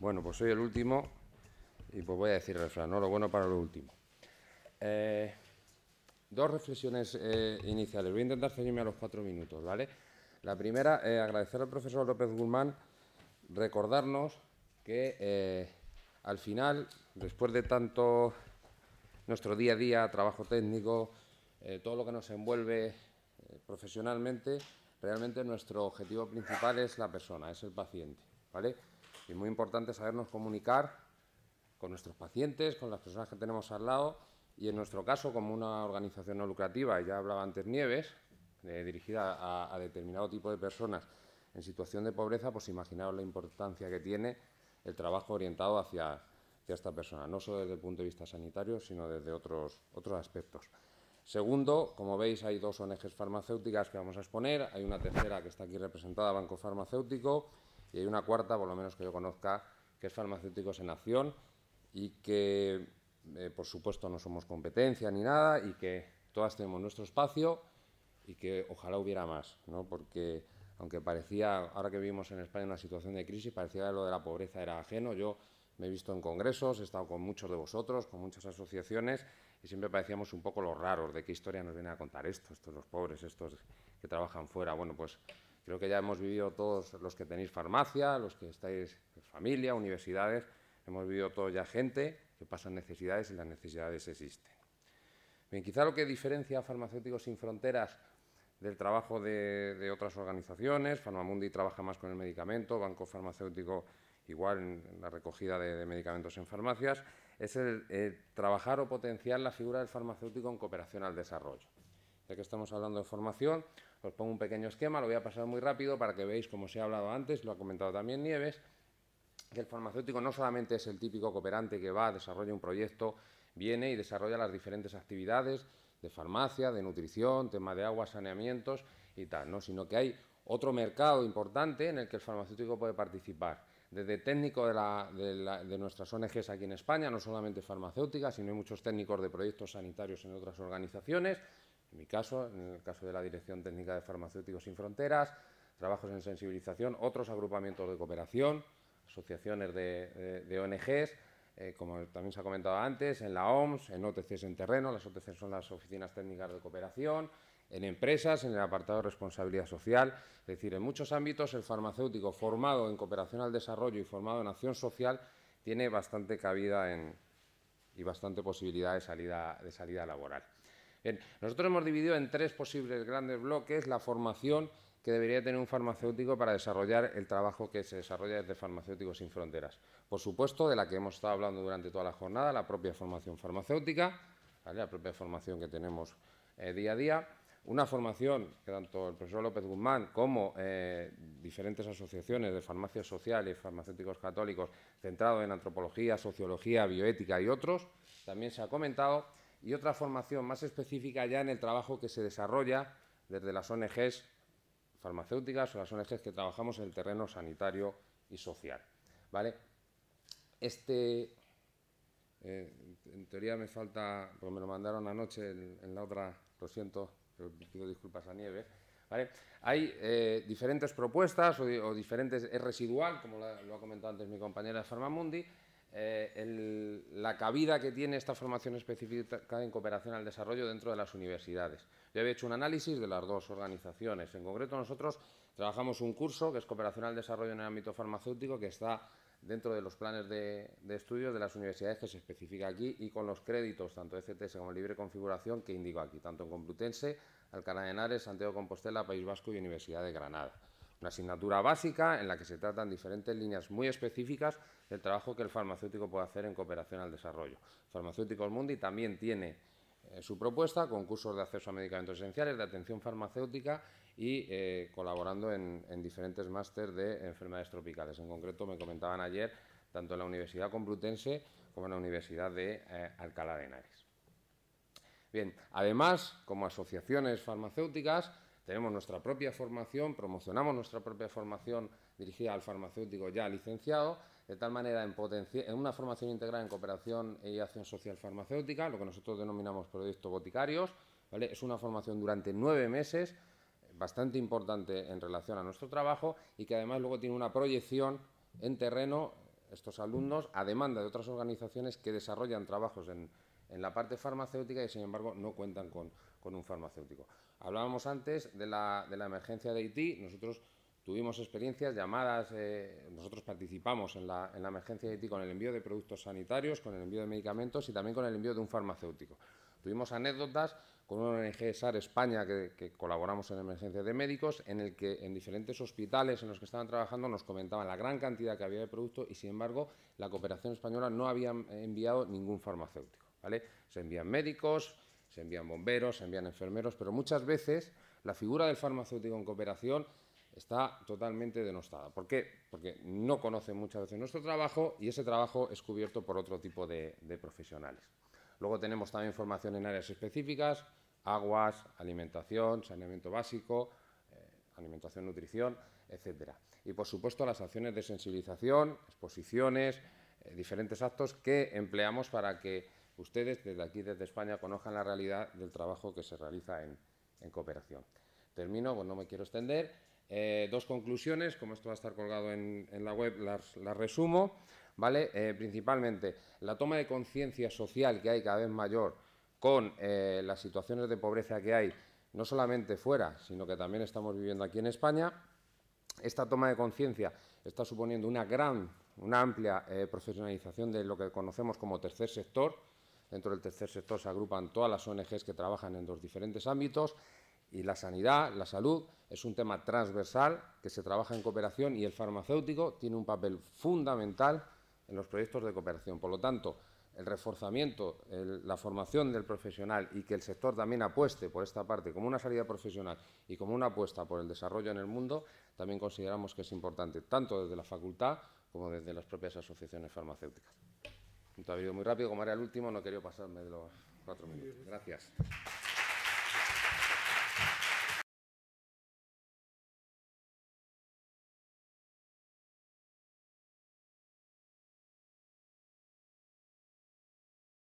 Bueno, pues soy el último y pues voy a decir el refrán, ¿no? Lo bueno para lo último. Eh, dos reflexiones eh, iniciales. Voy a intentar ceñirme a los cuatro minutos, ¿vale? La primera, eh, agradecer al profesor López Guzmán, recordarnos que al final, después de tanto nuestro día a día, trabajo técnico, todo lo que nos envuelve profesionalmente, realmente nuestro objetivo principal es la persona, es el paciente, ¿vale? Y muy importante sabernos comunicar con nuestros pacientes, con las personas que tenemos al lado y en nuestro caso como una organización no lucrativa, ya hablaba antes Nieves, eh, dirigida a, determinado tipo de personas en situación de pobreza, pues imaginaos la importancia que tiene el trabajo orientado hacia, esta persona, no solo desde el punto de vista sanitario, sino desde otros, otros aspectos. Segundo, como veis, hay dos ONGs farmacéuticas que vamos a exponer. Hay una tercera que está aquí representada, Banco Farmacéutico, y hay una cuarta, por lo menos que yo conozca, que es Farmacéuticos en Acción y que, eh, por supuesto, no somos competencia ni nada y que todas tenemos nuestro espacio y que ojalá hubiera más, ¿no? porque aunque parecía, ahora que vivimos en España una situación de crisis, parecía que lo de la pobreza era ajeno. Yo me he visto en congresos, he estado con muchos de vosotros, con muchas asociaciones, y siempre parecíamos un poco los raros, de qué historia nos viene a contar esto, estos los pobres, estos que trabajan fuera. Bueno, pues Creo que ya hemos vivido todos los que tenéis farmacia, los que estáis en familia, universidades, hemos vivido todos ya gente que pasa necesidades y las necesidades existen. Bien, quizá lo que diferencia a Farmacéuticos Sin Fronteras del trabajo de, otras organizaciones, Farmamundi trabaja más con el medicamento, Banco Farmacéutico igual en la recogida de, medicamentos en farmacias, es el, trabajar o potenciar la figura del farmacéutico en cooperación al desarrollo ya que estamos hablando de formación, os pongo un pequeño esquema, lo voy a pasar muy rápido para que veáis, como se ha hablado antes, lo ha comentado también Nieves, que el farmacéutico no solamente es el típico cooperante que va, desarrolla un proyecto, viene y desarrolla las diferentes actividades de farmacia, de nutrición, tema de agua, saneamientos y tal, sino que hay otro mercado importante en el que el farmacéutico puede participar. Desde técnico de, de nuestras ONGs aquí en España, no solamente farmacéutica, sino hay muchos técnicos de proyectos sanitarios en otras organizaciones, en mi caso, en el caso de la Dirección Técnica de Farmacéuticos Sin Fronteras, trabajos en sensibilización, otros agrupamientos de cooperación, asociaciones de, ONGs, eh, como también se ha comentado antes, en la OMS, en OTCs en terreno, las OTCs son las oficinas técnicas de cooperación, en empresas, en el apartado de responsabilidad social, es decir, en muchos ámbitos el farmacéutico formado en cooperación al desarrollo y formado en acción social tiene bastante cabida y bastante posibilidad de salida laboral nosotros hemos dividido en tres posibles grandes bloques la formación que debería tener un farmacéutico para desarrollar el trabajo que se desarrolla desde Farmacéuticos Sin Fronteras. Por supuesto, de la que hemos estado hablando durante toda la jornada, la propia formación farmacéutica, la propia formación que tenemos eh, día a día, una formación que tanto el profesor López Guzmán como eh, diferentes asociaciones de farmacias sociales, farmacéuticos católicos, centrados en antropología, sociología, bioética y otros, también se ha comentado y otra formación más específica ya en el trabajo que se desarrolla desde las ONGs farmacéuticas o las ONGs que trabajamos en el terreno sanitario y social. ¿Vale? Este, eh, en teoría me falta, porque me lo mandaron anoche en, la otra, lo siento, pido disculpas a Nieves. ¿Vale? Hay eh, diferentes propuestas o, diferentes, es residual, como lo ha comentado antes mi compañera de Farmamundi, eh, la cabida que tiene esta formación específica en cooperación al desarrollo dentro de las universidades. Yo había hecho un análisis de las dos organizaciones. En concreto, nosotros trabajamos un curso que es cooperación al desarrollo en el ámbito farmacéutico, que está dentro de los planes de, de estudios de las universidades que se especifica aquí y con los créditos, tanto de como libre configuración, que indico aquí, tanto en Complutense, Alcalá de Henares, Santiago Compostela, País Vasco y Universidad de Granada. Una asignatura básica en la que se tratan diferentes líneas muy específicas el trabajo que el farmacéutico puede hacer en cooperación al desarrollo. Farmacéuticos Mundi también tiene eh, su propuesta con cursos de acceso a medicamentos esenciales, de atención farmacéutica y eh, colaborando en, diferentes másteres de enfermedades tropicales. En concreto, me comentaban ayer, tanto en la Universidad Complutense como en la Universidad de eh, Alcalá de Henares. Bien, además, como asociaciones farmacéuticas, tenemos nuestra propia formación, promocionamos nuestra propia formación dirigida al farmacéutico ya licenciado, de tal manera, en, una formación integral en cooperación y acción social farmacéutica, lo que nosotros denominamos proyecto boticarios, es una formación durante nueve meses bastante importante en relación a nuestro trabajo y que además luego tiene una proyección en terreno estos alumnos a demanda de otras organizaciones que desarrollan trabajos en, la parte farmacéutica y sin embargo no cuentan con, un farmacéutico. Hablábamos antes de la, de la emergencia de Haití, nosotros Tuvimos experiencias, llamadas, eh, nosotros participamos en la, emergencia de con el envío de productos sanitarios, con el envío de medicamentos y también con el envío de un farmacéutico. Tuvimos anécdotas con una ONG SAR España que, colaboramos en emergencia de médicos, en el que en diferentes hospitales en los que estaban trabajando nos comentaban la gran cantidad que había de producto y, sin embargo, la cooperación española no había enviado ningún farmacéutico. ¿vale? Se envían médicos, se envían bomberos, se envían enfermeros, pero muchas veces la figura del farmacéutico en cooperación está totalmente denostada. ¿Por qué? Porque no conocen muchas veces nuestro trabajo y ese trabajo es cubierto por otro tipo de, profesionales. Luego tenemos también formación en áreas específicas, aguas, alimentación, saneamiento básico, eh, alimentación, nutrición, etc. Y por supuesto las acciones de sensibilización, exposiciones, eh, diferentes actos que empleamos para que ustedes desde aquí, desde España, conozcan la realidad del trabajo que se realiza en, en cooperación. Termino, pues no me quiero extender eh, dos conclusiones, como esto va a estar colgado en, la web, las, resumo. ¿vale? Eh, principalmente la toma de conciencia social que hay cada vez mayor con eh, las situaciones de pobreza que hay, no solamente fuera, sino que también estamos viviendo aquí en España. Esta toma de conciencia está suponiendo una gran, una amplia profesionalización de lo que conocemos como tercer sector. Dentro del tercer sector se agrupan todas las ONGs que trabajan en los diferentes ámbitos. Y la sanidad, la salud, es un tema transversal que se trabaja en cooperación y el farmacéutico tiene un papel fundamental en los proyectos de cooperación. Por lo tanto, el reforzamiento, la formación del profesional y que el sector también apueste por esta parte como una salida profesional y como una apuesta por el desarrollo en el mundo, también consideramos que es importante, tanto desde la facultad como desde las propias asociaciones farmacéuticas. Esto ha muy rápido, como era el último, no quería pasarme de los cuatro minutos. Gracias.